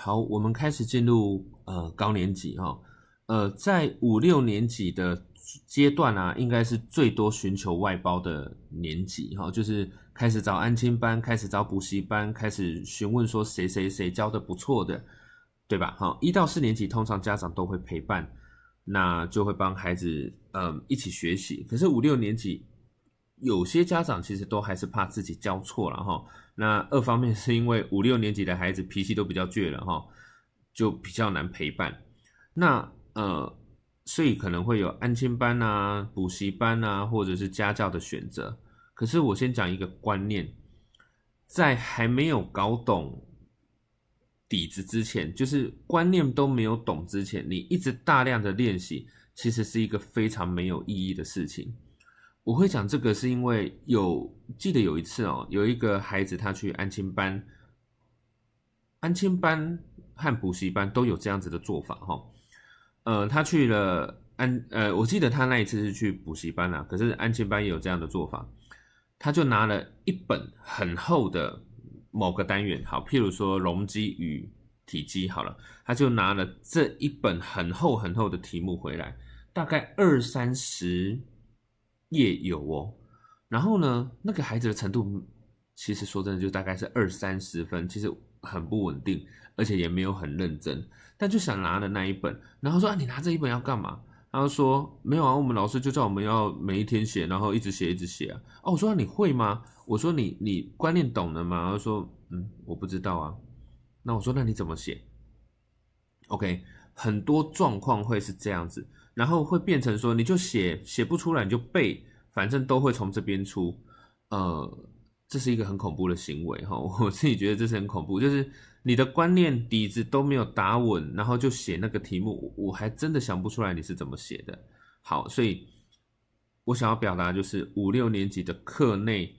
好，我们开始进入呃高年级哈，呃，在五六年级的阶段啊，应该是最多寻求外包的年级哈，就是开始找安亲班，开始找补习班，开始询问说谁谁谁教的不错的，对吧？好，一到四年级通常家长都会陪伴，那就会帮孩子嗯一起学习，可是五六年级。有些家长其实都还是怕自己教错了哈，那二方面是因为五六年级的孩子脾气都比较倔了哈，就比较难陪伴。那呃，所以可能会有安亲班啊、补习班啊，或者是家教的选择。可是我先讲一个观念，在还没有搞懂底子之前，就是观念都没有懂之前，你一直大量的练习，其实是一个非常没有意义的事情。我会讲这个是因为有记得有一次哦，有一个孩子他去安亲班，安亲班和补习班都有这样子的做法哈。呃，他去了安呃，我记得他那一次是去补习班啦，可是安亲班也有这样的做法。他就拿了一本很厚的某个单元，好，譬如说容积与体积，好了，他就拿了这一本很厚很厚的题目回来，大概二三十。也有哦，然后呢，那个孩子的程度其实说真的就大概是二三十分，其实很不稳定，而且也没有很认真，但就想拿的那一本，然后说啊，你拿这一本要干嘛？他说没有啊，我们老师就叫我们要每一天写，然后一直写一直写啊。哦，我说你会吗？我说你你观念懂了吗？他说嗯，我不知道啊。那我说那你怎么写？OK，很多状况会是这样子。然后会变成说，你就写写不出来你就背，反正都会从这边出，呃，这是一个很恐怖的行为哈，我自己觉得这是很恐怖，就是你的观念底子都没有打稳，然后就写那个题目，我还真的想不出来你是怎么写的。好，所以我想要表达就是五六年级的课内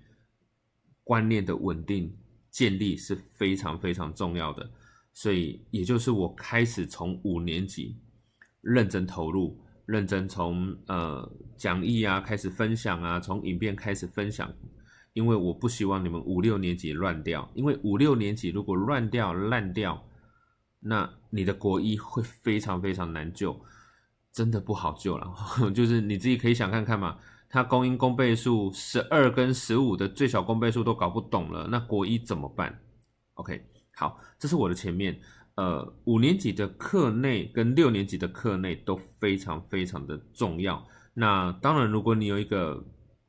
观念的稳定建立是非常非常重要的，所以也就是我开始从五年级认真投入。认真从呃讲义啊开始分享啊，从影片开始分享，因为我不希望你们五六年级乱掉，因为五六年级如果乱掉烂掉，那你的国一会非常非常难救，真的不好救了。就是你自己可以想看看嘛，它公因公倍数十二跟十五的最小公倍数都搞不懂了，那国一怎么办？OK，好，这是我的前面。呃，五年级的课内跟六年级的课内都非常非常的重要。那当然，如果你有一个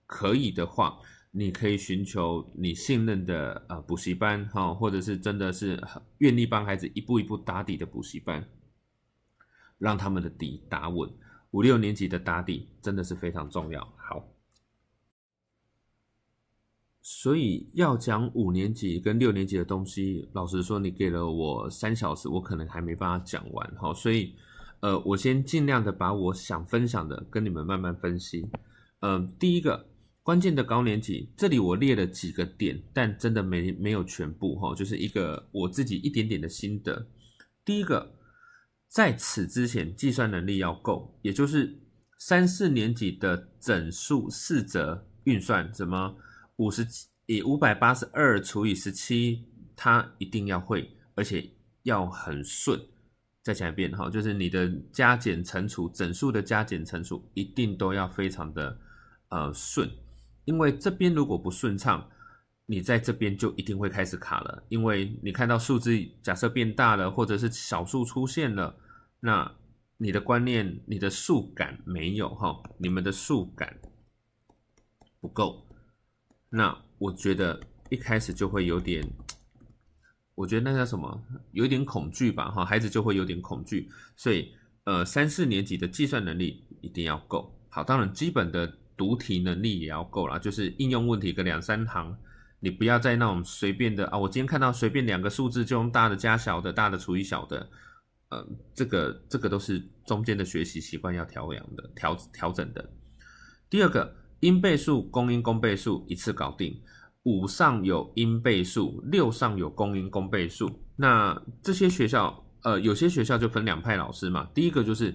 可以的话，你可以寻求你信任的呃补习班哈，或者是真的是愿意帮孩子一步一步打底的补习班，让他们的底打稳。五六年级的打底真的是非常重要。好。所以要讲五年级跟六年级的东西，老实说，你给了我三小时，我可能还没办法讲完。哈。所以，呃，我先尽量的把我想分享的跟你们慢慢分析。嗯，第一个关键的高年级，这里我列了几个点，但真的没没有全部哈，就是一个我自己一点点的心得。第一个，在此之前，计算能力要够，也就是三四年级的整数四则运算，怎么？五十以五百八十二除以十七，它一定要会，而且要很顺。再讲一遍哈，就是你的加减乘除，整数的加减乘除一定都要非常的呃顺。因为这边如果不顺畅，你在这边就一定会开始卡了。因为你看到数字假设变大了，或者是小数出现了，那你的观念、你的数感没有哈，你们的数感不够。那我觉得一开始就会有点，我觉得那叫什么，有一点恐惧吧，哈，孩子就会有点恐惧，所以，呃，三四年级的计算能力一定要够好，当然，基本的读题能力也要够了，就是应用问题个两三行，你不要在那种随便的啊，我今天看到随便两个数字就用大的加小的，大的除以小的，呃，这个这个都是中间的学习习惯要调养的，调调整的。第二个。因倍数、公因、公倍数一次搞定。五上有因倍数，六上有公因、公倍数。那这些学校，呃，有些学校就分两派老师嘛。第一个就是，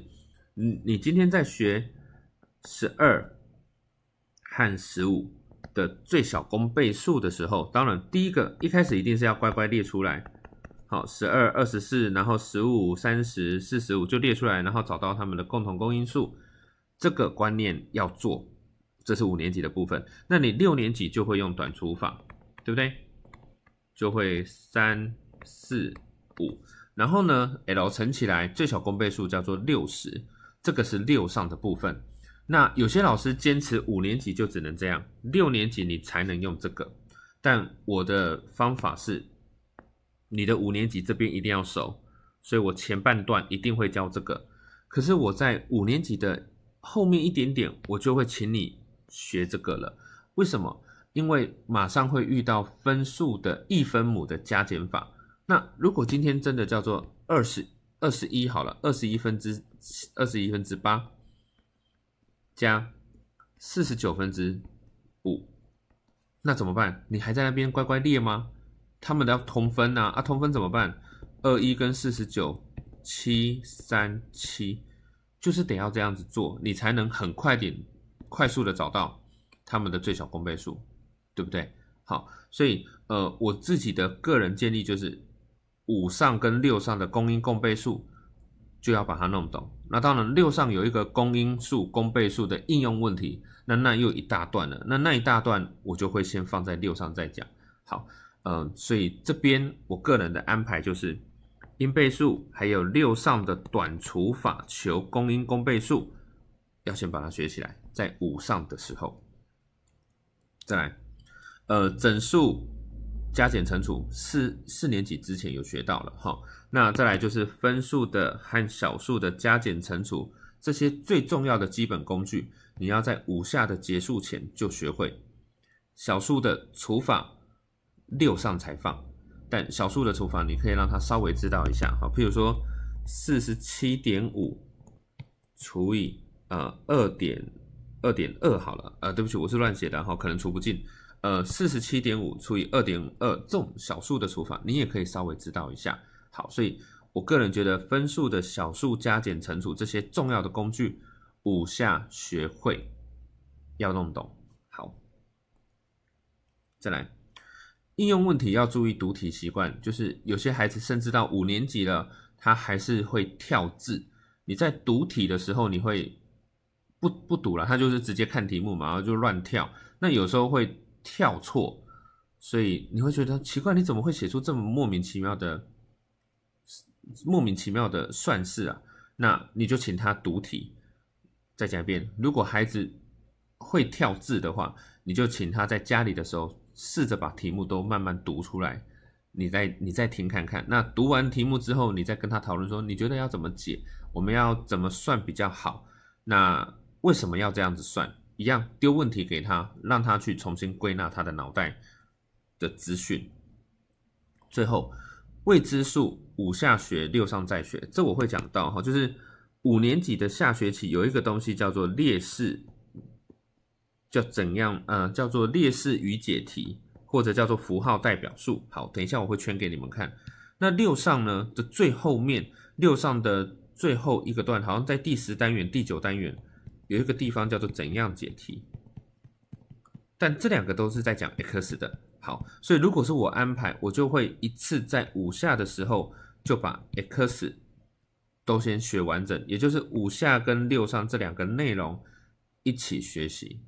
你你今天在学十二和十五的最小公倍数的时候，当然第一个一开始一定是要乖乖列出来。好，十二、二十四，然后十五、三十、四十五就列出来，然后找到他们的共同公因数。这个观念要做。这是五年级的部分，那你六年级就会用短除法，对不对？就会三四五，然后呢，L 乘起来最小公倍数叫做六十，这个是六上的部分。那有些老师坚持五年级就只能这样，六年级你才能用这个。但我的方法是，你的五年级这边一定要熟，所以我前半段一定会教这个。可是我在五年级的后面一点点，我就会请你。学这个了，为什么？因为马上会遇到分数的异分母的加减法。那如果今天真的叫做二十二十一好了，二十一分之二十一分之八加四十九分之五，那怎么办？你还在那边乖乖列吗？他们都要通分呐！啊，通分怎么办？二一跟四十九七三七，就是得要这样子做，你才能很快点。快速的找到它们的最小公倍数，对不对？好，所以呃，我自己的个人建议就是五上跟六上的公因公倍数就要把它弄懂。那当然，六上有一个公因数、公倍数的应用问题，那那又一大段了。那那一大段我就会先放在六上再讲。好，嗯，所以这边我个人的安排就是因倍数，还有六上的短除法求公因公倍数，要先把它学起来。在五上的时候，再来，呃，整数加减乘除四四年级之前有学到了哈。那再来就是分数的和小数的加减乘除，这些最重要的基本工具，你要在五下的结束前就学会。小数的除法六上才放，但小数的除法你可以让他稍微知道一下，哈。譬如说四十七点五除以呃二点。二点二好了，呃，对不起，我是乱写的哈，可能除不尽。呃，四十七点五除以二点二，这种小数的除法，你也可以稍微知道一下。好，所以我个人觉得分数的小数加减乘除这些重要的工具，五下学会要弄懂。好，再来应用问题要注意读题习惯，就是有些孩子甚至到五年级了，他还是会跳字。你在读题的时候，你会。不不读了，他就是直接看题目嘛，然后就乱跳，那有时候会跳错，所以你会觉得奇怪，你怎么会写出这么莫名其妙的莫名其妙的算式啊？那你就请他读题，再讲一遍。如果孩子会跳字的话，你就请他在家里的时候试着把题目都慢慢读出来，你再你再听看看。那读完题目之后，你再跟他讨论说，你觉得要怎么解，我们要怎么算比较好？那。为什么要这样子算？一样丢问题给他，让他去重新归纳他的脑袋的资讯。最后，未知数五下学，六上再学，这我会讲到哈。就是五年级的下学期有一个东西叫做列式，叫怎样呃叫做列式与解题，或者叫做符号代表数。好，等一下我会圈给你们看。那六上呢的最后面，六上的最后一个段好像在第十单元、第九单元。有一个地方叫做怎样解题，但这两个都是在讲 x 的。好，所以如果是我安排，我就会一次在五下的时候就把 x 都先学完整，也就是五下跟六上这两个内容一起学习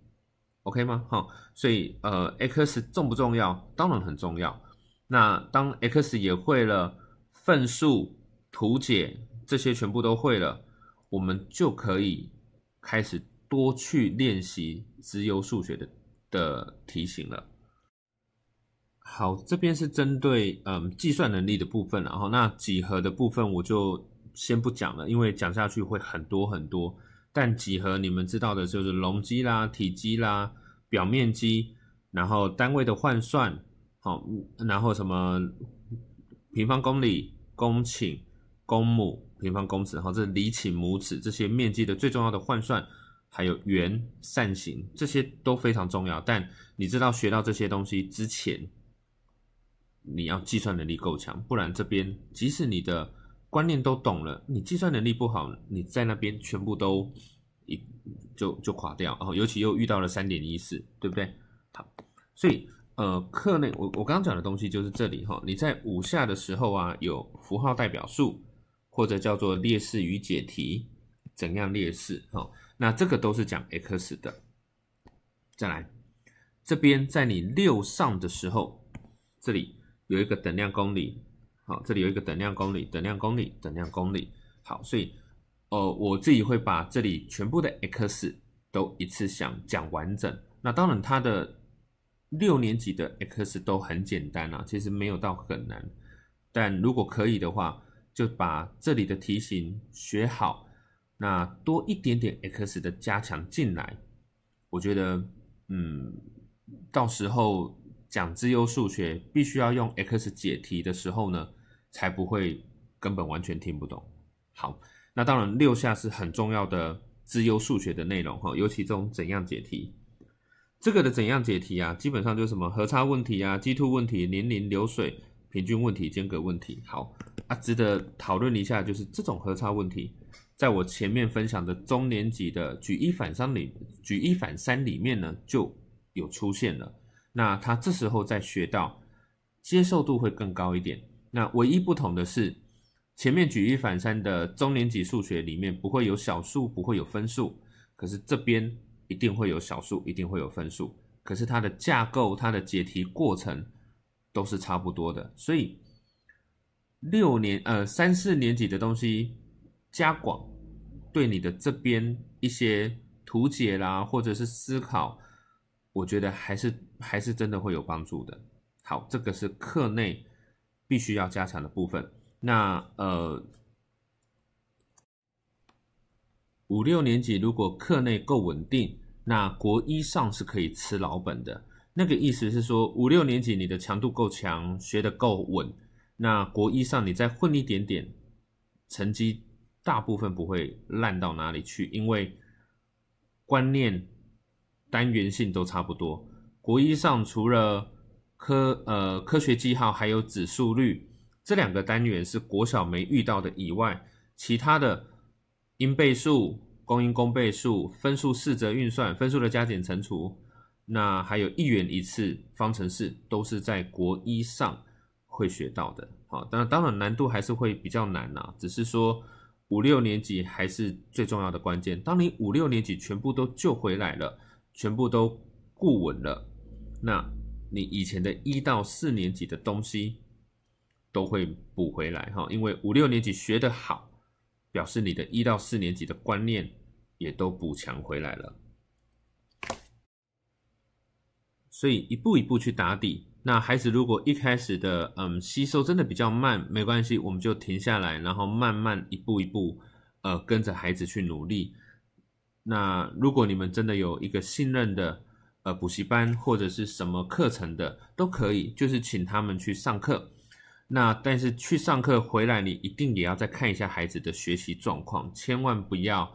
，OK 吗？好，所以呃，x 重不重要？当然很重要。那当 x 也会了，分数、图解这些全部都会了，我们就可以。开始多去练习直有数学的的题型了。好，这边是针对嗯计算能力的部分，然后那几何的部分我就先不讲了，因为讲下去会很多很多。但几何你们知道的就是容积啦、体积啦、表面积，然后单位的换算，好，然后什么平方公里、公顷、公亩。平方公尺，哈，这里顷亩尺这些面积的最重要的换算，还有圆扇形这些都非常重要。但你知道学到这些东西之前，你要计算能力够强，不然这边即使你的观念都懂了，你计算能力不好，你在那边全部都一就就垮掉。哦，尤其又遇到了三点一四，对不对？好，所以呃，课内我我刚讲的东西就是这里哈。你在五下的时候啊，有符号代表数。或者叫做列式与解题，怎样列式？哦，那这个都是讲 x 的。再来，这边在你六上的时候，这里有一个等量公理，好，这里有一个等量公理，等量公理，等量公理。好，所以，呃，我自己会把这里全部的 x 都一次想讲完整。那当然，它的六年级的 x 都很简单啊，其实没有到很难。但如果可以的话，就把这里的题型学好，那多一点点 x 的加强进来，我觉得，嗯，到时候讲自优数学必须要用 x 解题的时候呢，才不会根本完全听不懂。好，那当然六下是很重要的自优数学的内容哈，尤其这种怎样解题，这个的怎样解题啊，基本上就是什么和差问题啊，two 问题，年龄流水。平均问题、间隔问题，好啊，值得讨论一下。就是这种核差问题，在我前面分享的中年级的举一反三里，举一反三里面呢就有出现了。那他这时候再学到，接受度会更高一点。那唯一不同的是，前面举一反三的中年级数学里面不会有小数，不会有分数。可是这边一定会有小数，一定会有分数。可是它的架构，它的解题过程。都是差不多的，所以六年呃三四年级的东西加广，对你的这边一些图解啦，或者是思考，我觉得还是还是真的会有帮助的。好，这个是课内必须要加强的部分。那呃五六年级如果课内够稳定，那国一上是可以吃老本的。那个意思是说，五六年级你的强度够强，学得够稳，那国一上你再混一点点，成绩大部分不会烂到哪里去，因为观念、单元性都差不多。国一上除了科呃科学记号，还有指数率这两个单元是国小没遇到的以外，其他的因倍数、公因公倍数、分数四则运算、分数的加减乘除。那还有一元一次方程式都是在国一上会学到的，好，那当然难度还是会比较难呐，只是说五六年级还是最重要的关键。当你五六年级全部都救回来了，全部都固稳了，那你以前的一到四年级的东西都会补回来哈，因为五六年级学的好，表示你的一到四年级的观念也都补强回来了。所以一步一步去打底。那孩子如果一开始的嗯吸收真的比较慢，没关系，我们就停下来，然后慢慢一步一步，呃，跟着孩子去努力。那如果你们真的有一个信任的呃补习班或者是什么课程的都可以，就是请他们去上课。那但是去上课回来，你一定也要再看一下孩子的学习状况，千万不要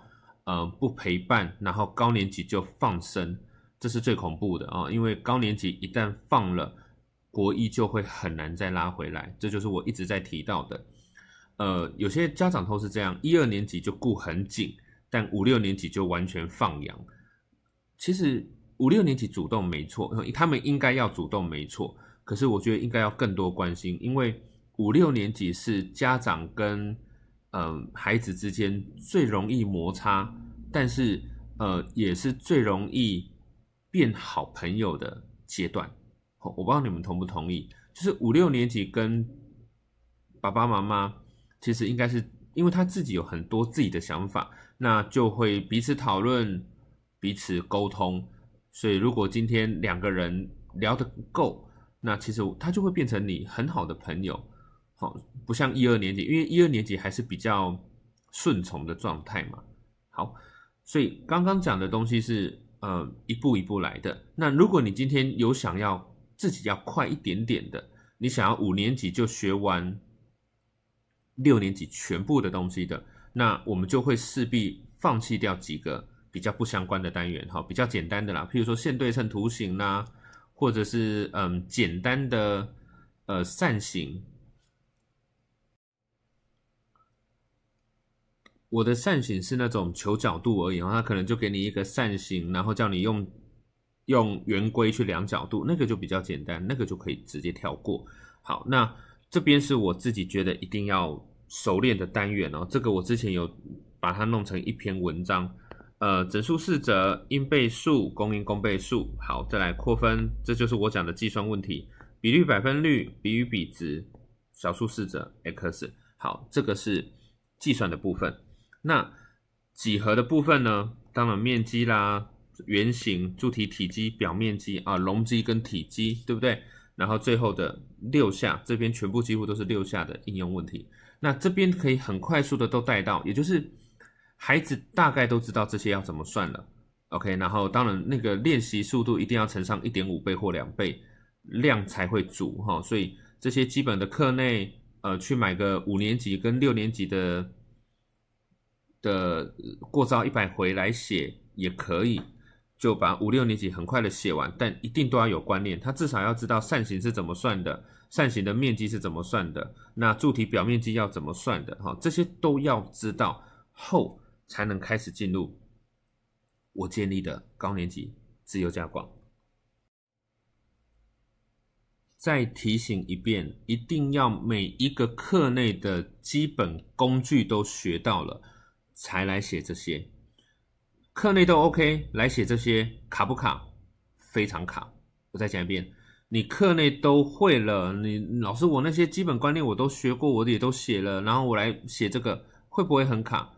嗯不陪伴，然后高年级就放生。这是最恐怖的啊！因为高年级一旦放了国一，就会很难再拉回来。这就是我一直在提到的。呃，有些家长都是这样，一二年级就顾很紧，但五六年级就完全放养。其实五六年级主动没错，他们应该要主动没错。可是我觉得应该要更多关心，因为五六年级是家长跟嗯孩子之间最容易摩擦，但是呃也是最容易。变好朋友的阶段，我不知道你们同不同意，就是五六年级跟爸爸妈妈，其实应该是因为他自己有很多自己的想法，那就会彼此讨论、彼此沟通。所以如果今天两个人聊得不够，那其实他就会变成你很好的朋友。好，不像一二年级，因为一二年级还是比较顺从的状态嘛。好，所以刚刚讲的东西是。嗯，一步一步来的。那如果你今天有想要自己要快一点点的，你想要五年级就学完六年级全部的东西的，那我们就会势必放弃掉几个比较不相关的单元，哈，比较简单的啦，譬如说线对称图形啦，或者是嗯简单的呃扇形。我的扇形是那种求角度而已，然后他可能就给你一个扇形，然后叫你用用圆规去量角度，那个就比较简单，那个就可以直接跳过。好，那这边是我自己觉得一定要熟练的单元哦。这个我之前有把它弄成一篇文章，呃，整数四则、因倍数、公因公倍数，好，再来扩分，这就是我讲的计算问题，比率、百分率、比与比值、小数四则 x，好，这个是计算的部分。那几何的部分呢？当然面积啦，圆形、柱体体积、表面积啊，容积跟体积，对不对？然后最后的六下这边全部几乎都是六下的应用问题。那这边可以很快速的都带到，也就是孩子大概都知道这些要怎么算了。OK，然后当然那个练习速度一定要乘上一点五倍或两倍量才会足哈。所以这些基本的课内，呃，去买个五年级跟六年级的。的过招一百回来写也可以，就把五六年级很快的写完，但一定都要有观念。他至少要知道扇形是怎么算的，扇形的面积是怎么算的，那柱体表面积要怎么算的？哈，这些都要知道后才能开始进入我建立的高年级自由加广。再提醒一遍，一定要每一个课内的基本工具都学到了。才来写这些，课内都 OK，来写这些卡不卡？非常卡！我再讲一遍，你课内都会了，你老师我那些基本观念我都学过，我也都写了，然后我来写这个会不会很卡？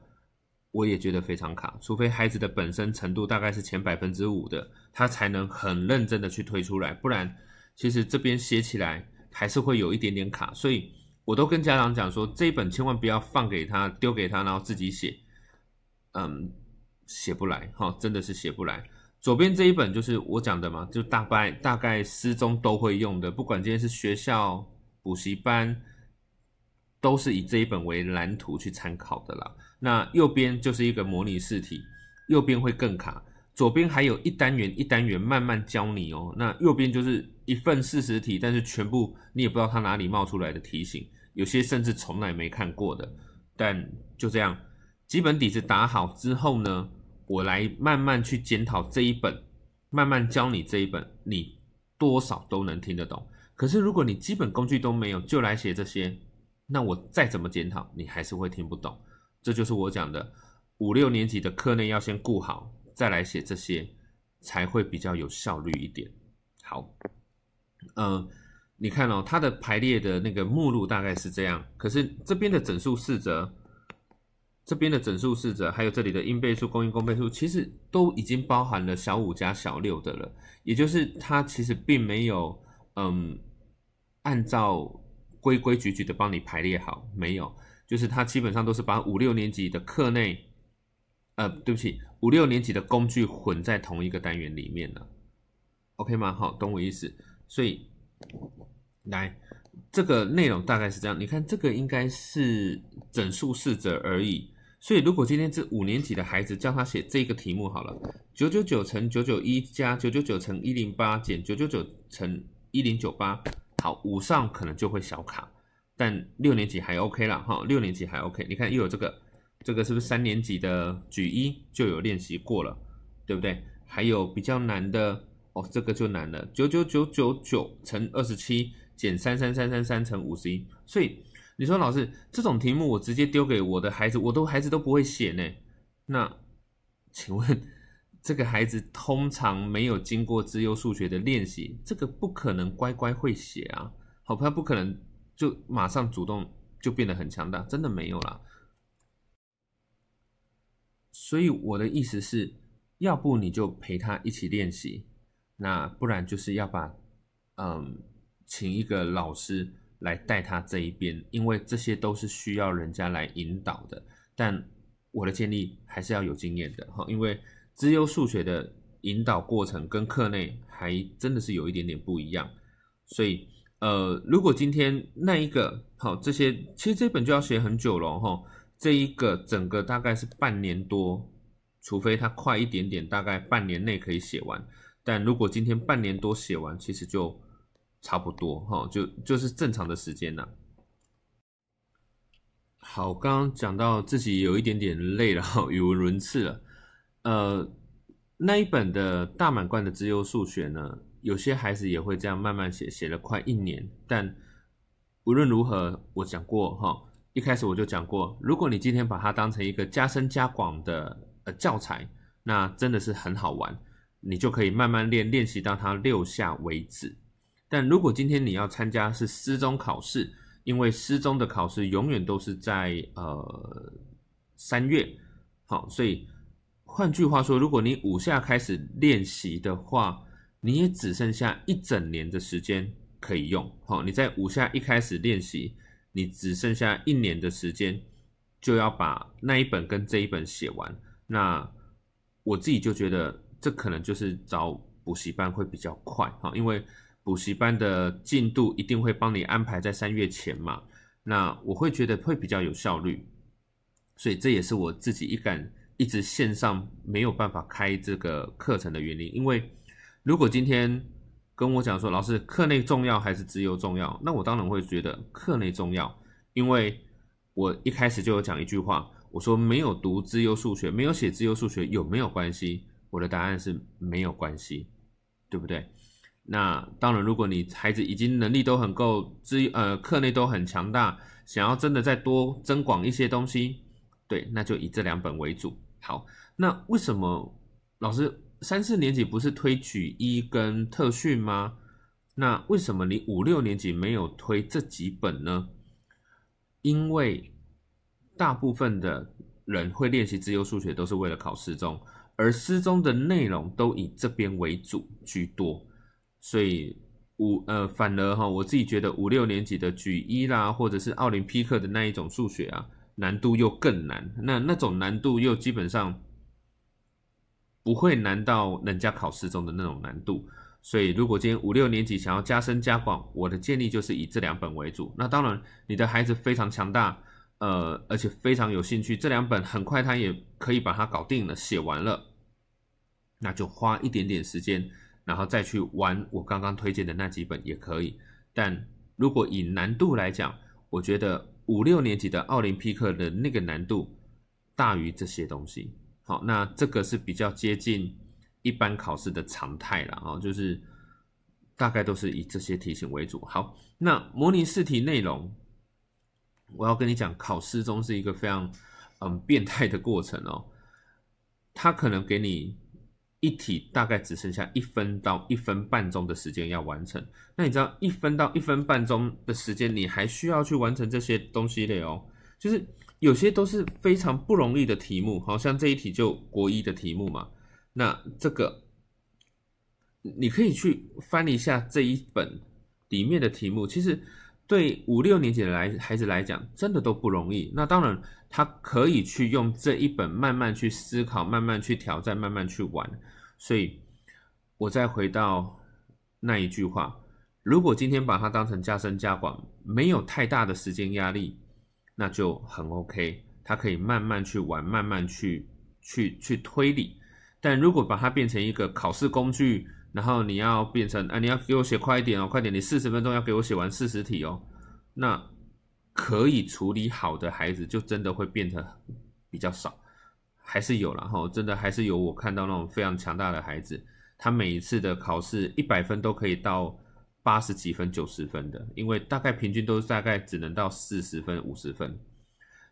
我也觉得非常卡。除非孩子的本身程度大概是前百分之五的，他才能很认真的去推出来，不然其实这边写起来还是会有一点点卡。所以我都跟家长讲说，这一本千万不要放给他，丢给他，然后自己写。嗯，写不来哈，真的是写不来。左边这一本就是我讲的嘛，就大概大概诗中都会用的，不管今天是学校补习班，都是以这一本为蓝图去参考的啦。那右边就是一个模拟试题，右边会更卡。左边还有一单元一单元慢慢教你哦。那右边就是一份四十题，但是全部你也不知道它哪里冒出来的题型，有些甚至从来没看过的，但就这样。基本底子打好之后呢，我来慢慢去检讨这一本，慢慢教你这一本，你多少都能听得懂。可是如果你基本工具都没有就来写这些，那我再怎么检讨，你还是会听不懂。这就是我讲的五六年级的课内要先顾好，再来写这些才会比较有效率一点。好，嗯，你看哦，它的排列的那个目录大概是这样。可是这边的整数四则。这边的整数四则，还有这里的因倍数、公因、公倍数，其实都已经包含了小五加小六的了。也就是它其实并没有，嗯，按照规规矩矩的帮你排列好，没有，就是它基本上都是把五六年级的课内，呃，对不起，五六年级的工具混在同一个单元里面了。OK 吗？好，懂我意思？所以，来，这个内容大概是这样。你看，这个应该是整数四则而已。所以，如果今天这五年级的孩子叫他写这个题目好了，九九九乘九九一加九九九乘一零八减九九九乘一零九八，好，五上可能就会小卡，但六年级还 OK 了哈，六年级还 OK。你看又有这个，这个是不是三年级的举一就有练习过了，对不对？还有比较难的哦，这个就难了，九九九九九乘二十七减三三三三三乘五十一，所以。你说老师，这种题目我直接丢给我的孩子，我都孩子都不会写呢。那请问这个孩子通常没有经过自优数学的练习，这个不可能乖乖会写啊。好，他不可能就马上主动就变得很强大，真的没有了。所以我的意思是，要不你就陪他一起练习，那不然就是要把嗯，请一个老师。来带他这一边，因为这些都是需要人家来引导的。但我的建议还是要有经验的哈，因为资优数学的引导过程跟课内还真的是有一点点不一样。所以呃，如果今天那一个好这些，其实这本就要写很久了哈。这一个整个大概是半年多，除非他快一点点，大概半年内可以写完。但如果今天半年多写完，其实就。差不多哈，就就是正常的时间呐。好，刚刚讲到自己有一点点累了，语无伦次了。呃，那一本的大满贯的资优数学呢，有些孩子也会这样慢慢写，写了快一年。但无论如何，我讲过哈，一开始我就讲过，如果你今天把它当成一个加深加广的呃教材，那真的是很好玩，你就可以慢慢练练习到它六下为止。但如果今天你要参加是失踪考试，因为失踪的考试永远都是在呃三月，好，所以换句话说，如果你五下开始练习的话，你也只剩下一整年的时间可以用。好，你在五下一开始练习，你只剩下一年的时间就要把那一本跟这一本写完。那我自己就觉得，这可能就是找补习班会比较快哈，因为。补习班的进度一定会帮你安排在三月前嘛？那我会觉得会比较有效率，所以这也是我自己一敢一直线上没有办法开这个课程的原因。因为如果今天跟我讲说老师课内重要还是自由重要，那我当然会觉得课内重要，因为我一开始就有讲一句话，我说没有读自由数学，没有写自由数学有没有关系？我的答案是没有关系，对不对？那当然，如果你孩子已经能力都很够，资呃课内都很强大，想要真的再多增广一些东西，对，那就以这两本为主。好，那为什么老师三四年级不是推举一跟特训吗？那为什么你五六年级没有推这几本呢？因为大部分的人会练习自由数学都是为了考试中，而诗中的内容都以这边为主居多。所以五呃，反而哈，我自己觉得五六年级的举一啦，或者是奥林匹克的那一种数学啊，难度又更难。那那种难度又基本上不会难到人家考试中的那种难度。所以如果今天五六年级想要加深加广，我的建议就是以这两本为主。那当然，你的孩子非常强大，呃，而且非常有兴趣，这两本很快他也可以把它搞定了，写完了，那就花一点点时间。然后再去玩我刚刚推荐的那几本也可以，但如果以难度来讲，我觉得五六年级的奥林匹克的那个难度大于这些东西。好，那这个是比较接近一般考试的常态了哦，就是大概都是以这些题型为主。好，那模拟试题内容，我要跟你讲，考试中是一个非常嗯变态的过程哦，他可能给你。一题大概只剩下一分到一分半钟的时间要完成，那你知道一分到一分半钟的时间，你还需要去完成这些东西的哦，就是有些都是非常不容易的题目，好像这一题就国一的题目嘛，那这个你可以去翻一下这一本里面的题目，其实。对五六年级的来孩子来讲，真的都不容易。那当然，他可以去用这一本慢慢去思考，慢慢去挑战，慢慢去玩。所以，我再回到那一句话：如果今天把它当成加深加广，没有太大的时间压力，那就很 OK。他可以慢慢去玩，慢慢去去去推理。但如果把它变成一个考试工具，然后你要变成啊，你要给我写快一点哦，快点！你四十分钟要给我写完四十题哦。那可以处理好的孩子，就真的会变得比较少，还是有，然后真的还是有我看到那种非常强大的孩子，他每一次的考试一百分都可以到八十几分、九十分的，因为大概平均都大概只能到四十分、五十分。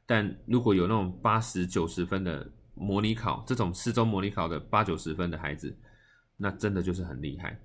但如果有那种八十九十分的模拟考，这种四周模拟考的八九十分的孩子。那真的就是很厉害。